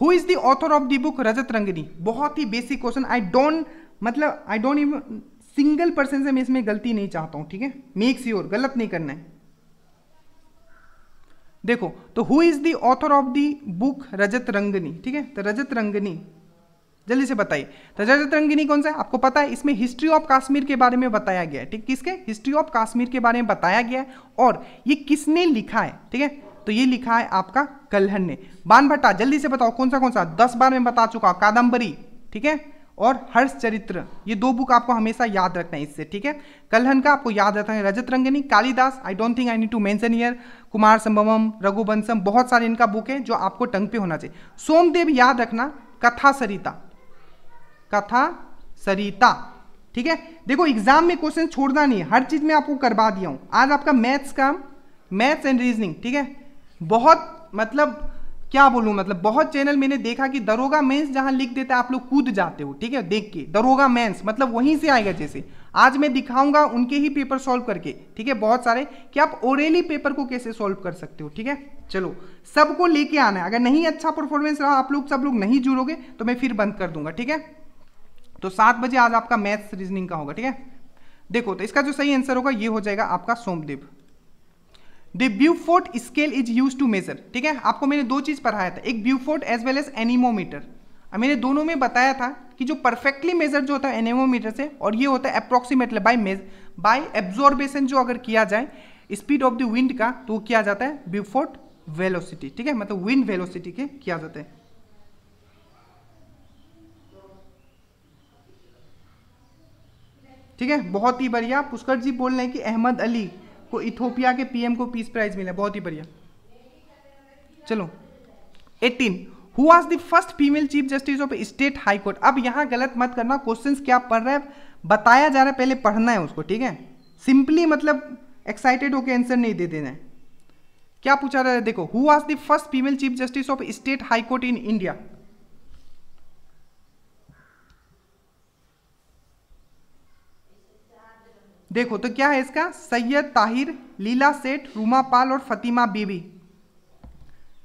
who is the author of the book Rajatarangini बहुत ही बेसिक क्वेश्चन आई डोंट मतलब I don't even single person से मैं इसमें गलती नहीं चाहता हूं ठीक है मेक श्योर गलत नहीं करना है देखो तो who is the author of the book Rajatarangini ठीक है तो रजत रंगनी जल्दी से बताइए तो रजत रंगनी कौन सा है आपको पता है इसमें हिस्ट्री ऑफ कश्मीर के बारे में बताया गया है ठीक किसके हिस्ट्री ऑफ कश्मीर के बारे में बताया गया है और ये किसने लिखा है ठीक है तो ये लिखा है आपका कलहन ने बान भट्टा जल्दी से बताओ कौन सा कौन सा दस बार में बता चुका कादम्बरी ठीक है और हर्ष चरित्र ये दो बुक आपको हमेशा याद रखना है इससे ठीक है कलहन का आपको याद रखना है Rajatarangini Kalidas I don't think I need to mention here Kumarasambhavam Raghuvansham बहुत सारे इनका बुक है जो आपको टंग पे होना चाहिए सोमदेव याद रखना कथा सरिता कथा सरिता ठीक है देखो एग्जाम में क्वेश्चन छोड़ना नहीं है हर चीज में आपको करवा दिया हूं आज आपका मैथ्स का मैथ्स एंड रीजनिंग ठीक है बहुत मतलब क्या बोलूं मतलब बहुत चैनल मैंने देखा कि दरोगा मेंस जहां लिख देता है आप लोग कूद जाते हो ठीक है देख के दरोगा मेंस मतलब वहीं से आएगा जैसे आज मैं दिखाऊंगा उनके ही पेपर सॉल्व करके ठीक है बहुत सारे कि आप ओरेली पेपर को कैसे सॉल्व कर सकते हो ठीक है चलो सबको लेके आना है अगर नहीं अच्छा परफॉर्मेंस रहा आप लोग सब लोग नहीं जुड़ोगे तो मैं फिर बंद कर दूंगा ठीक है तो सात बजे आज आपका मैथ्स रीजनिंग का होगा ठीक है देखो तो इसका जो सही आंसर होगा ये हो जाएगा आपका Somdev the Beaufort scale is use to measure ठीक है आपको मैंने दो चीज़ पढ़ाया था एक Beaufort as well as anemometer मैंने दोनों में बताया था कि जो परफेक्टली मेजर जो होता है एनिमोमीटर से और ये होता है अप्रोक्सीमेटली बाई बाय एब्जॉर्बेशन जो अगर किया जाए स्पीड ऑफ द विंड का तो किया जाता है ब्यूफोर्ट वेलोसिटी ठीक है मतलब विंड वेलोसिटी के किया जाता है ठीक है बहुत ही बढ़िया पुष्कर जी बोल रहे हैं कि अहमद अली को इथोपिया के पीएम को पीस प्राइज मिला बहुत ही बढ़िया चलो 18 who was the first female chief justice of state high court अब यहां गलत मत करना क्वेश्चंस क्या पढ़ रहा है बताया जा रहा है पहले पढ़ना है उसको ठीक है सिंपली मतलब एक्साइटेड होकर आंसर नहीं दे देना है क्या पूछा रहा है देखो who was the first female chief justice of state high court in India देखो तो क्या है इसका सैयद ताहिर लीला सेठ रूमा पाल और फतिमा बीबी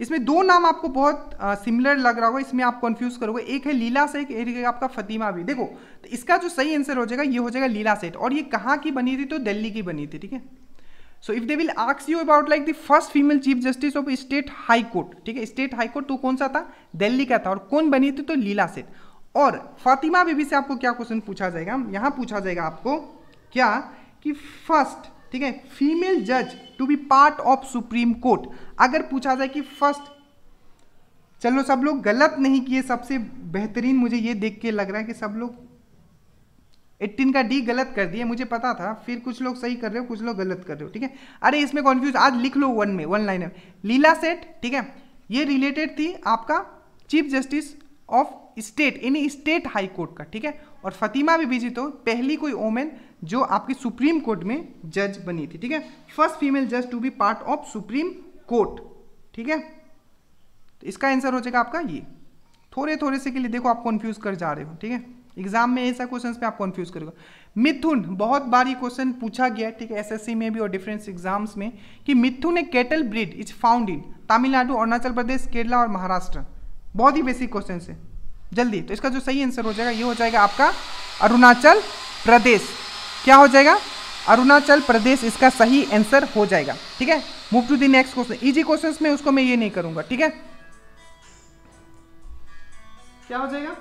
इसमें दो नाम आपको बहुत सिमिलर लग रहा होगा इसमें आप कंफ्यूज करोगे एक है लीला सेठ एक है आपका फतिमा भी देखो तो इसका जो सही आंसर हो जाएगा ये हो जाएगा लीला सेठ और ये कहाँ की बनी थी तो दिल्ली की बनी थी ठीक है सो इफ दे विल आक्स you about like the first female chief justice of state high court ठीक है स्टेट हाई कोर्ट तो कौन सा था दिल्ली का था और कौन बनी थी तो लीला सेठ और फातिमा बीबी से आपको क्या क्वेश्चन पूछा जाएगा यहाँ पूछा जाएगा आपको क्या कि फर्स्ट ठीक है फीमेल जज to be part of supreme court अगर पूछा जाए कि फर्स्ट चलो सब लोग गलत नहीं किए सबसे बेहतरीन मुझे ये देख के लग रहा है कि सब लोग 18 का डी गलत कर दिए मुझे पता था फिर कुछ लोग सही कर रहे हो कुछ लोग गलत कर रहे हो ठीक है अरे इसमें कॉन्फ्यूज आज लिख लो वन में वन लाइन में लीला सेट ठीक है ये रिलेटेड थी आपका चीफ जस्टिस ऑफ स्टेट यानी स्टेट हाई कोर्ट का ठीक है और फतिमा भी विजित तो पहली कोई ओमेन जो आपकी सुप्रीम कोर्ट में जज बनी थी ठीक है फर्स्ट फीमेल जज to be part of supreme court ठीक है तो इसका आंसर हो जाएगा आपका ये थोड़े थोड़े से के लिए देखो आप कन्फ्यूज कर जा रहे हो ठीक है एग्जाम में ऐसा क्वेश्चन पे आप कन्फ्यूज करोगे मिथुन बहुत बार ये क्वेश्चन पूछा गया ठीक है एसएससी में भी और डिफरेंस एग्जाम्स में कि mithun a cattle breed is found in Tamil Nadu Arunachal Pradesh Kerala और महाराष्ट्र बहुत ही बेसिक क्वेश्चन है जल्दी तो इसका जो सही आंसर हो जाएगा ये हो जाएगा आपका अरुणाचल प्रदेश क्या हो जाएगा अरुणाचल प्रदेश इसका सही आंसर हो जाएगा ठीक है move to the next question easy questions में उसको मैं ये नहीं करूंगा ठीक है क्या हो जाएगा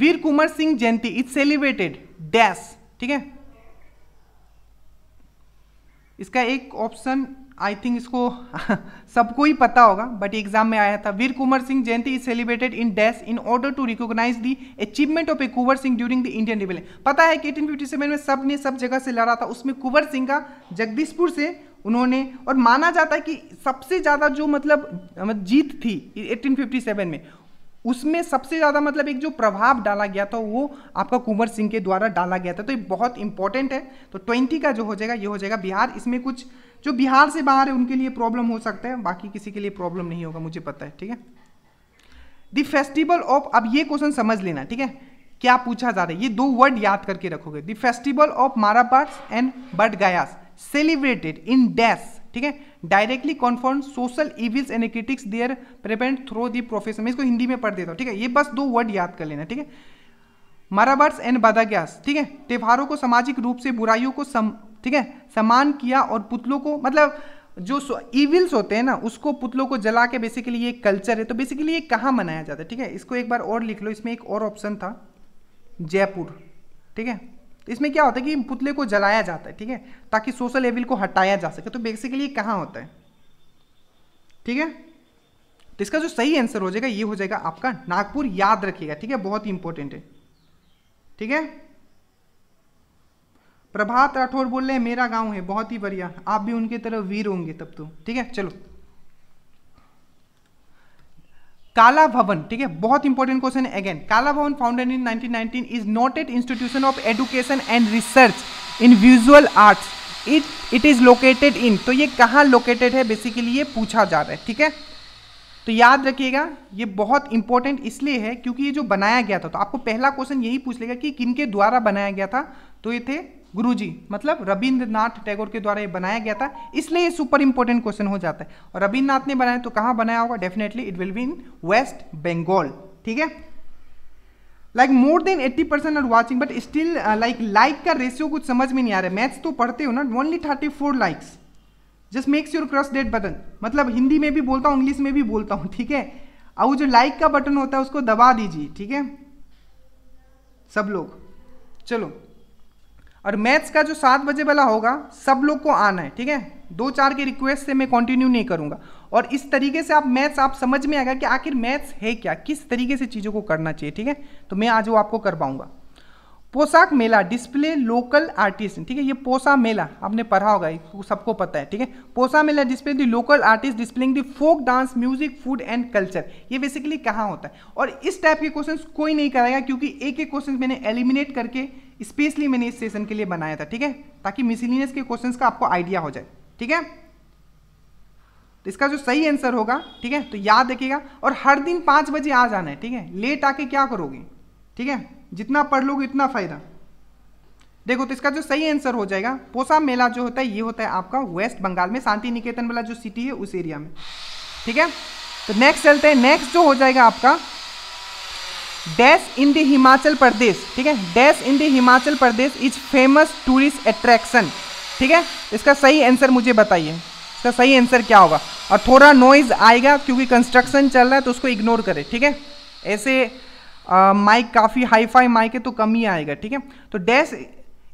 Veer Kumar Singh Jayanti is celebrated dash ठीक है इसका एक ऑप्शन आई थिंक इसको सबको ही पता होगा बट एग्जाम में आया था Veer Kunwar Singh Jayanti is celebrated in dash in order to recognize the achievement of a Kunwar Singh during the Indian रिवेल पता है कि एटीन फिफ्टी सेवन में सब ने सब जगह से लड़ा था उसमें कुंवर सिंह का जगदीशपुर से उन्होंने और माना जाता है कि सबसे ज़्यादा जो मतलब, मतलब जीत थी 1857 में उसमें सबसे ज़्यादा मतलब एक जो प्रभाव डाला गया था वो आपका कुंवर सिंह के द्वारा डाला गया था तो ये बहुत इंपॉर्टेंट है तो ट्वेंटी का जो हो जाएगा ये हो जाएगा बिहार इसमें कुछ जो बिहार से बाहर है उनके लिए प्रॉब्लम हो सकता है बाकी किसी के लिए प्रॉब्लम नहीं होगा मुझे पता है ठीक है द फेस्टिवल ऑफ अब ये क्वेश्चन समझ लेना ठीक है क्या पूछा जा रहा है ये दो वर्ड याद करके रखोगे द फेस्टिवल ऑफ मारापाट्स एंड बट गयास सेलिब्रेटेड इन डैश ठीक है directly confirm social evils and critics their प्रेपेंट थ्रो दी प्रोफेशन मैं इसको हिंदी में पढ़ देता हूँ ठीक है ये बस दो वर्ड याद कर लेना ठीक है माराबार्स एंड बादाग्यास ठीक है त्योहारों को सामाजिक रूप से बुराइयों को सम, ठीक है समान किया और पुतलों को मतलब जो ईविल्स होते हैं ना उसको पुतलों को जला के बेसिकली ये कल्चर है तो बेसिकली ये कहाँ मनाया जाता है ठीक है इसको एक बार और लिख लो इसमें एक और ऑप्शन था जयपुर ठीक है तो इसमें क्या होता है कि पुतले को जलाया जाता है ठीक है ताकि सोशल एविल को हटाया जा सके तो बेसिकली ये कहाँ होता है ठीक है तो इसका जो सही आंसर हो जाएगा ये हो जाएगा आपका नागपुर याद रखिएगा ठीक है बहुत इंपॉर्टेंट है ठीक है प्रभात राठौर बोल रहे हैं मेरा गांव है बहुत ही बढ़िया आप भी उनके तरह वीर होंगे तब तो ठीक है चलो काला भवन ठीक है बहुत इंपॉर्टेंट क्वेश्चन है again Kala Bhavan founded in 1919 is noted institution of education and research in visual arts it it is located in तो ये कहाँ लोकेटेड है बेसिकली ये पूछा जा रहा है ठीक है तो याद रखिएगा ये बहुत इंपॉर्टेंट इसलिए है क्योंकि ये जो बनाया गया था तो आपको पहला क्वेश्चन यही पूछ लेगा कि किनके द्वारा बनाया गया था तो ये थे गुरुजी मतलब रविंद्रनाथ टैगोर के द्वारा ये बनाया गया था इसलिए ये सुपर इंपॉर्टेंट क्वेश्चन हो जाता है और रविन्द्रनाथ ने बनाया तो कहाँ बनाया होगा definitely it will be in West Bengal ठीक है like more than 80% percent are watching but still like like का रेशियो कुछ समझ में नहीं आ रहा है मैथ्स तो पढ़ते हो ना only thirty four likes just makes your cross date button मतलब हिंदी में भी बोलता हूँ इंग्लिश में भी बोलता हूँ ठीक है और जो लाइक like का बटन होता है उसको दबा दीजिए ठीक है सब लोग चलो और मैथ्स का जो सात बजे वाला होगा सब लोग को आना है ठीक है दो चार की रिक्वेस्ट से मैं कंटिन्यू नहीं करूंगा और इस तरीके से आप मैथ्स आप समझ में आएगा कि आखिर मैथ्स है क्या किस तरीके से चीज़ों को करना चाहिए ठीक है तो मैं आज वो आपको कर पाऊंगा पोशाक मेला डिस्प्ले लोकल आर्टिस्ट ठीक है ये पोसा मेला आपने पढ़ा होगा सबको पता है ठीक है Poush Mela display the local artist displaying the folk dance music food and culture ये बेसिकली कहाँ होता है और इस टाइप के क्वेश्चंस कोई नहीं कराएगा क्योंकि एक एक क्वेश्चन मैंने एलिमिनेट करके स्पेशली मैंने इस सेशन के लिए बनाया था ठीक है ताकि मिसिलीनियस के क्वेश्चन का आपको आइडिया हो जाए ठीक है तो इसका जो सही आंसर होगा ठीक है तो याद रखिएगा और हर दिन पांच बजे आ जाना है ठीक है लेट आके क्या करोगे ठीक है जितना पढ़ लोगे उतना फायदा देखो तो इसका जो सही आंसर हो जाएगा पोसा मेला जो होता है ये होता है आपका वेस्ट बंगाल में शांति निकेतन वाला जो सिटी है उस एरिया में ठीक है तो नेक्स्ट चलते हैं नेक्स्ट जो हो जाएगा आपका dash in the Himachal Pradesh ठीक है dash in the Himachal Pradesh is famous tourist attraction ठीक है इसका सही आंसर मुझे बताइए इसका सही आंसर क्या होगा और थोड़ा नॉइज आएगा क्योंकि कंस्ट्रक्शन चल रहा है तो उसको इग्नोर करें ठीक है ऐसे माइक काफ़ी हाई फाई माइक है तो कम ही आएगा ठीक है तो डैश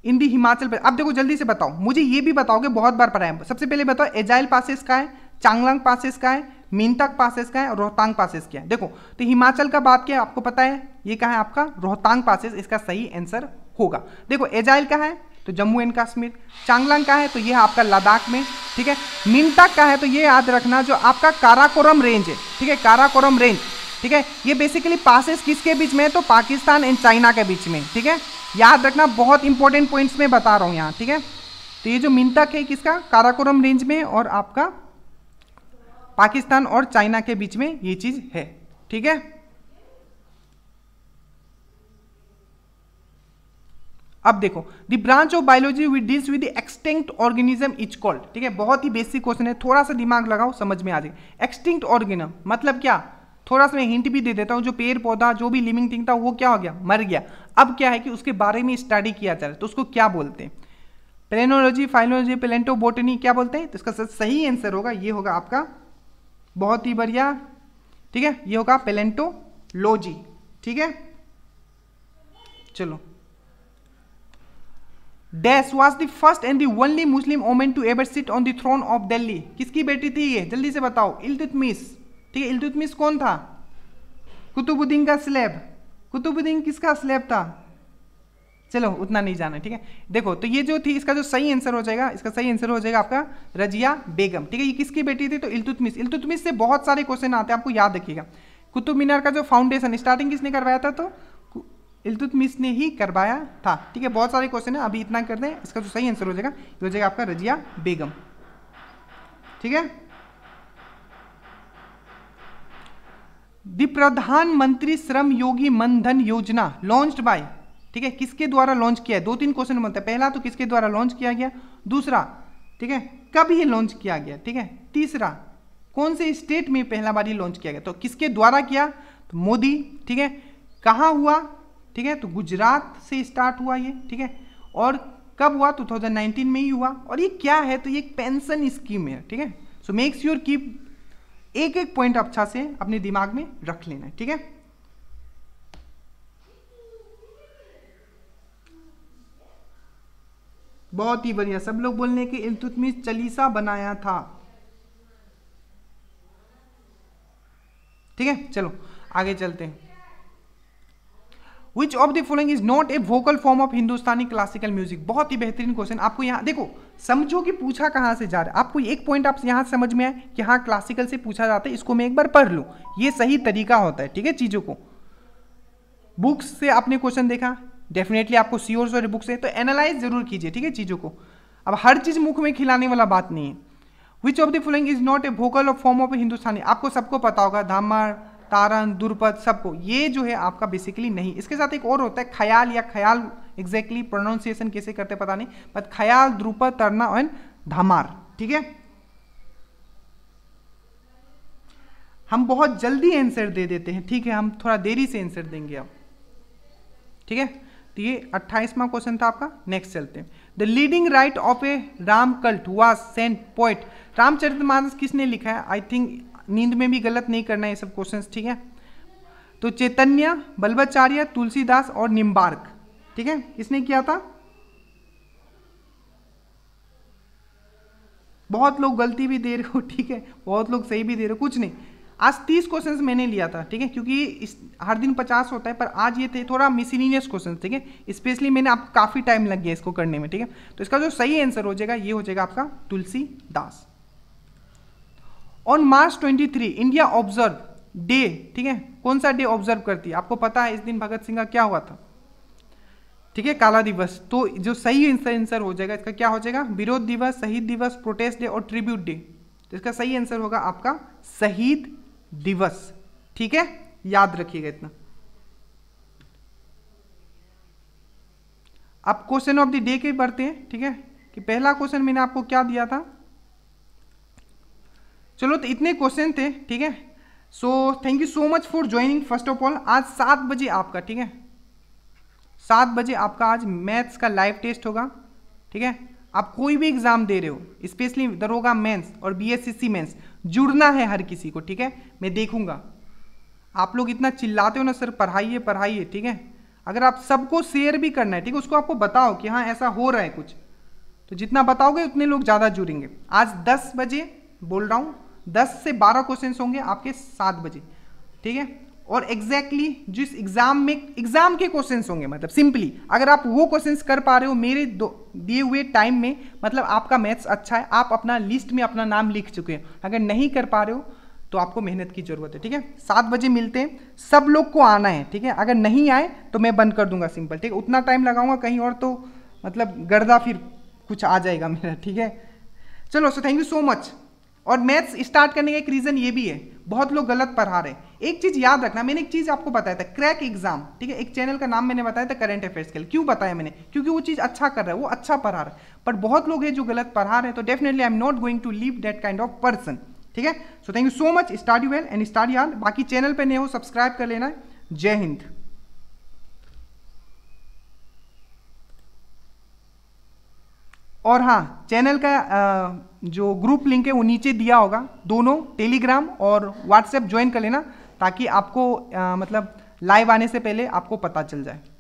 इन दी हिमाचल प्रदेश अब देखो जल्दी से बताओ मुझे ये भी बताओगे बहुत बार पढ़ाए सबसे पहले बताओ एजाइल पासिस का है चांगलांग पासिस का है मेनतक पासेस का है और रोहतांग पासेस क्या है देखो तो हिमाचल का बात क्या है आपको पता है ये कहा है आपका रोहतांग पासेस इसका सही आंसर होगा देखो एजाइल का है तो जम्मू एंड कश्मीर चांगलांग का है तो ये आपका लद्दाख में ठीक है मिनतक का है तो ये याद रखना जो आपका काराकोरम रेंज है ठीक है काराकोरम रेंज ठीक है ये बेसिकली पासेस किसके बीच में है तो पाकिस्तान एंड चाइना के बीच में ठीक है याद रखना बहुत इंपॉर्टेंट पॉइंट्स में बता रहा हूँ यहाँ ठीक है तो ये जो मिनतक है किसका काराकोरम रेंज में और आपका पाकिस्तान और चाइना के बीच में ये चीज है ठीक है अब देखो the branch of biology with deals with extinct organism is called ठीक है बहुत ही बेसिक क्वेश्चन है थोड़ा सा दिमाग लगाओ समझ में आ जाए एक्सटिंक्ट ऑर्गेनम मतलब क्या थोड़ा सा मैं हिंट भी दे देता हूँ जो पेड़ पौधा जो भी लिविंग थिंग था वो क्या हो गया मर गया अब क्या है कि उसके बारे में स्टडी किया जा रहा है तो उसको क्या बोलते हैं प्लेनोलॉजी फाइलोलॉजी प्लेंटो बोटनी क्या बोलते हैं तो इसका सही आंसर होगा ये होगा आपका बहुत ही बढ़िया ठीक है ये होगा पेलेंटोलॉजी ठीक है चलो dash was the first and the only Muslim woman to ever sit on the throne of Delhi किसकी बेटी थी ये जल्दी से बताओ इल्तुतमिस ठीक है इल्तुतमिस कौन था कुतुबुद्दीन का स्लेब कुतुबुद्दीन किसका स्लेब था चलो उतना नहीं जाना ठीक है देखो तो ये जो थी इसका जो सही आंसर हो जाएगा इसका सही आंसर हो जाएगा आपका रजिया बेगम ठीक है ये किसकी बेटी थी तो इल्तुतमिस इल्तुतमिस से बहुत सारे क्वेश्चन आते हैं आपको याद रखिएगा कुतुब मीनार का जो फाउंडेशन स्टार्टिंग किसने करवाया था तो इल्तुतमिस ने ही करवाया था ठीक है बहुत सारे क्वेश्चन है अभी इतना कर दें इसका जो सही आंसर हो जाएगा ये हो जाएगा आपका रजिया बेगम ठीक है प्रधानमंत्री श्रम योगी मनधन योजना लॉन्च्ड बाय ठीक है किसके द्वारा लॉन्च किया है दो तीन क्वेश्चन बनता है पहला तो किसके द्वारा लॉन्च किया गया दूसरा ठीक है कब ये लॉन्च किया गया ठीक है तीसरा कौन से स्टेट में पहला बार ये लॉन्च किया गया तो किसके द्वारा किया तो मोदी ठीक है कहाँ हुआ ठीक है तो गुजरात से स्टार्ट हुआ ये ठीक है और कब हुआ 2019 तो में ही हुआ और ये क्या है तो ये एक पेंशन स्कीम है ठीक है सो मेक्स योर कीप एक एक पॉइंट अच्छा से अपने दिमाग में रख लेना ठीक है बहुत ही बढ़िया सब लोग बोलने के इल्तुतमिश चलीसा बनाया था ठीक है चलो आगे चलते हैं which of the following is not a vocal form of Hindustani classical music बहुत ही बेहतरीन क्वेश्चन आपको यहाँ देखो समझो कि पूछा कहाँ से जा रहा है आपको एक पॉइंट आप यहाँ समझ में आए कि हाँ क्लासिकल से पूछा जाता है इसको मैं एक बार पढ़ लूँ ये सही तरीका होता है ठीक है चीज़ों को बुक्स से आपने क्वेश्चन देखा डेफिनेटली आपको सी और बुक से तो एनालाइज जरूर कीजिए ठीक है चीज़ों को अब हर चीज़ मुख में खिलाने वाला बात नहीं है which of the following is not a vocal of form of Hindustani आपको सबको पता होगा धामर तारण दुर्पद सबको ये जो है आपका बेसिकली नहीं इसके साथ एक और होता है ख्याल या ख्याल एग्जैक्टली exactly प्रोनाउंसिएशन कैसे करते पता नहीं बट ख्याल द्रुपद तरना एंड धमार ठीक है हम बहुत जल्दी आंसर दे देते हैं ठीक है हम थोड़ा देरी से आंसर देंगे अब ठीक है तो ये अट्ठाईसवां क्वेश्चन था आपका नेक्स्ट चलते हैं the leading right of a Ram cult was saint poet Ramcharit Manas किसने लिखा है आई थिंक नींद में भी गलत नहीं करना है ये सब क्वेश्चन ठीक है तो चैतन्य बल्बाचार्य तुलसीदास और निम्बार्क ठीक है इसने किया था बहुत लोग गलती भी दे रहे हो ठीक है बहुत लोग सही भी दे रहे हो कुछ नहीं आज तीस क्वेश्चंस मैंने लिया था ठीक है क्योंकि इस हर दिन पचास होता है पर आज ये थे थोड़ा मिसलिनियस क्वेश्चन ठीक है स्पेशली मैंने आप काफ़ी टाइम लग गया इसको करने में ठीक है तो इसका जो सही आंसर हो जाएगा ये हो जाएगा आपका Tulsi Das on March 23 India observe day ठीक है कौन सा डे ऑब्जर्व करती है आपको पता है इस दिन भगत सिंह का क्या हुआ था ठीक है काला दिवस तो जो सही आंसर आंसर हो जाएगा इसका क्या हो जाएगा विरोध दिवस शहीद दिवस प्रोटेस्ट डे और ट्रिब्यूट डे तो इसका सही आंसर होगा आपका शहीद दिवस ठीक है याद रखिएगा इतना अब क्वेश्चन ऑफ द डे के बढ़ते हैं ठीक है कि पहला क्वेश्चन मैंने आपको क्या दिया था चलो तो इतने क्वेश्चन थे ठीक है so thank you so much for joining first of all आज सात बजे आपका ठीक है सात बजे आपका आज मैथ्स का लाइव टेस्ट होगा ठीक है आप कोई भी एग्जाम दे रहे हो स्पेशली इधर होगा मेंस और बीएससीसी मेंस जुड़ना है हर किसी को ठीक है मैं देखूंगा आप लोग इतना चिल्लाते हो ना सर पढ़ाइए पढ़ाइए ठीक है अगर आप सबको शेयर भी करना है ठीक है उसको आपको बताओ कि हाँ ऐसा हो रहा है कुछ तो जितना बताओगे उतने लोग ज़्यादा जुड़ेंगे आज दस बजे बोल रहा हूँ दस से बारह क्वेश्चन होंगे आपके सात बजे ठीक है और एग्जैक्टली exactly जिस एग्जाम में एग्जाम के क्वेश्चंस होंगे मतलब सिंपली अगर आप वो क्वेश्चंस कर पा रहे हो मेरे दो दिए हुए टाइम में मतलब आपका मैथ्स अच्छा है आप अपना लिस्ट में अपना नाम लिख चुके हैं अगर नहीं कर पा रहे हो तो आपको मेहनत की ज़रूरत है ठीक है सात बजे मिलते हैं सब लोग को आना है ठीक है अगर नहीं आए तो मैं बंद कर दूंगा सिंपल ठीक है उतना टाइम लगाऊंगा कहीं और तो मतलब गर्दा फिर कुछ आ जाएगा मेरा ठीक है चलो so thank you so much और मैथ्स स्टार्ट करने का एक रीज़न ये भी है बहुत लोग गलत पढ़ा रहे हैं एक चीज़ याद रखना मैंने एक चीज़ आपको बताया था क्रैक एग्जाम ठीक है एक चैनल का नाम मैंने बताया था करंट अफेयर्स के लिए क्यों बताया मैंने क्योंकि वो चीज़ अच्छा कर रहा है वो अच्छा पढ़ा रहा है पर बहुत लोग हैं जो गलत पढ़ा रहे हैं तो definitely I am not going to leave that kind of person ठीक है so thank you so much start you well and start यार बाकी चैनल पर नहीं हो सब्सक्राइब कर लेना जय हिंद और हाँ चैनल का आ, जो ग्रुप लिंक है वो नीचे दिया होगा दोनों टेलीग्राम और व्हाट्सएप ज्वाइन कर लेना ताकि आपको आ, मतलब लाइव आने से पहले आपको पता चल जाए